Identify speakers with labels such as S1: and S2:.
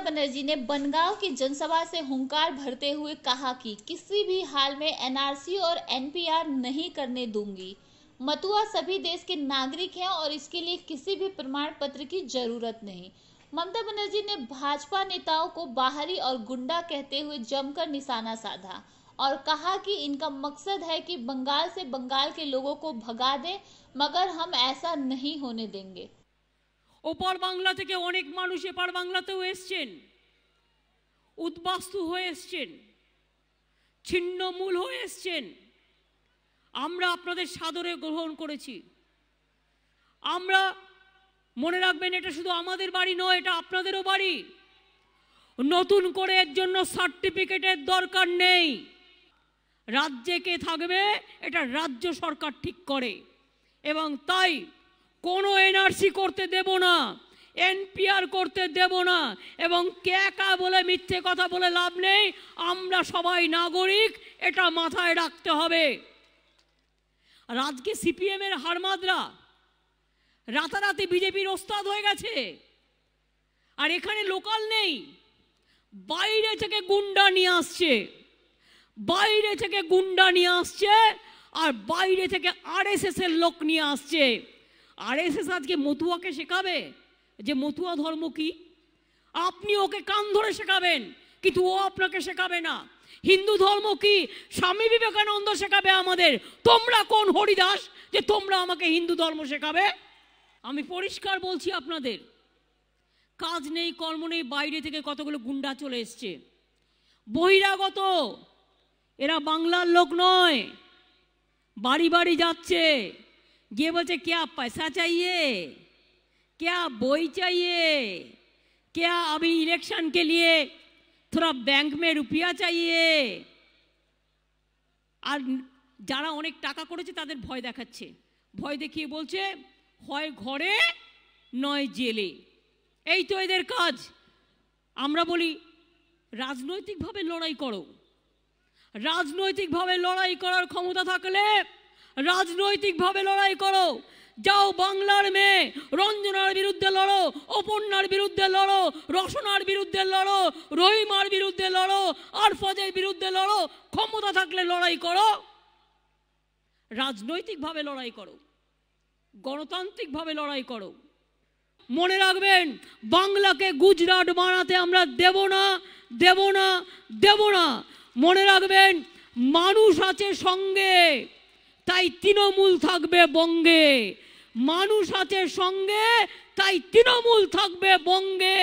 S1: ममता बनर्जी ने बनगांव की जनसभा से हुंकार भरते हुए कहा कि किसी भी हाल में एनआरसी और एनपीआर नहीं करने दूंगी मतुआ सभी देश के नागरिक हैं और इसके लिए किसी भी प्रमाण पत्र की जरूरत नहीं ममता बनर्जी ने भाजपा नेताओं को बाहरी और गुंडा कहते हुए जमकर निशाना साधा और कहा कि इनका मकसद है कि बंगाल से बंगाल के लोगों को भगा दें मगर हम ऐसा नहीं होने देंगे ওপার
S2: বাংলা থেকে অনেক মানুষ এপার বাংলাতেও এসছেন উদ্বাস্তু হয়ে এসছেন ছিন্নমূল হয়ে এসছেন আমরা আপনাদের সাদরে গ্রহণ করেছি আমরা মনে রাখবেন এটা শুধু আমাদের বাড়ি নয় এটা আপনাদেরও বাড়ি নতুন করে এর জন্য সার্টিফিকেটের দরকার নেই রাজ্যে কে থাকবে এটা রাজ্য সরকার ঠিক করে এবং তাই কোনো এনআরসি করতে দেব না এনপিআর করতে দেব না এবং কা বলে মিথ্যে কথা বলে লাভ নেই আমরা সবাই নাগরিক এটা মাথায় রাখতে হবে আর আজকে সিপিএমের হারমাদরা রাতারাতি বিজেপির ওস্তাদ হয়ে গেছে আর এখানে লোকাল নেই বাইরে থেকে গুন্ডা নিয়ে আসছে বাইরে থেকে গুন্ডা নিয়ে আসছে আর বাইরে থেকে আরএসএস এর লোক নিয়ে আসছে আর এস আজকে মতুয়াকে শেখাবে যে মতুয়া ধর্ম কি আপনি ওকে কান ধরে শেখাবেন কিন্তু ও আপনাকে শেখাবে না হিন্দু ধর্ম কি স্বামী বিবেকানন্দ শেখাবে আমাদের তোমরা কোন হরিদাস যে তোমরা আমাকে হিন্দু ধর্ম শেখাবে আমি পরিষ্কার বলছি আপনাদের কাজ নেই কর্ম নেই বাইরে থেকে কতগুলো গুন্ডা চলে এসছে বহিরাগত এরা বাংলার লোক নয় বাড়ি বাড়ি যাচ্ছে গিয়ে বলছে ক্যা পয়সা চাইয়ে ক্যা বই চাইয়ে ক্যা আমি ইলেকশনকে লিয়ে থোড়া ব্যাংক মে রুপিয়া চাইয়ে আর যারা অনেক টাকা করেছে তাদের ভয় দেখাচ্ছে ভয় দেখিয়ে বলছে হয় ঘরে নয় জেলে এই তো এদের কাজ আমরা বলি রাজনৈতিকভাবে লড়াই করো রাজনৈতিকভাবে লড়াই করার ক্ষমতা থাকলে রাজনৈতিকভাবে লড়াই করো যাও বাংলার মেয়ে রঞ্জনার বিরুদ্ধে লড়ো অপর্ণার বিরুদ্ধে লড়ো রসনার বিরুদ্ধে লড়ো রহিমার বিরুদ্ধে লড়ো ফজের বিরুদ্ধে লড়ো ক্ষমতা থাকলে লড়াই করো রাজনৈতিকভাবে লড়াই করো গণতান্ত্রিকভাবে লড়াই করো মনে রাখবেন বাংলাকে গুজরাট বানাতে আমরা দেব না দেব না দেব না মনে রাখবেন মানুষ আছে সঙ্গে তাই তৃণমূল থাকবে বঙ্গে মানুষ আছে সঙ্গে তাই তৃণমূল থাকবে বঙ্গে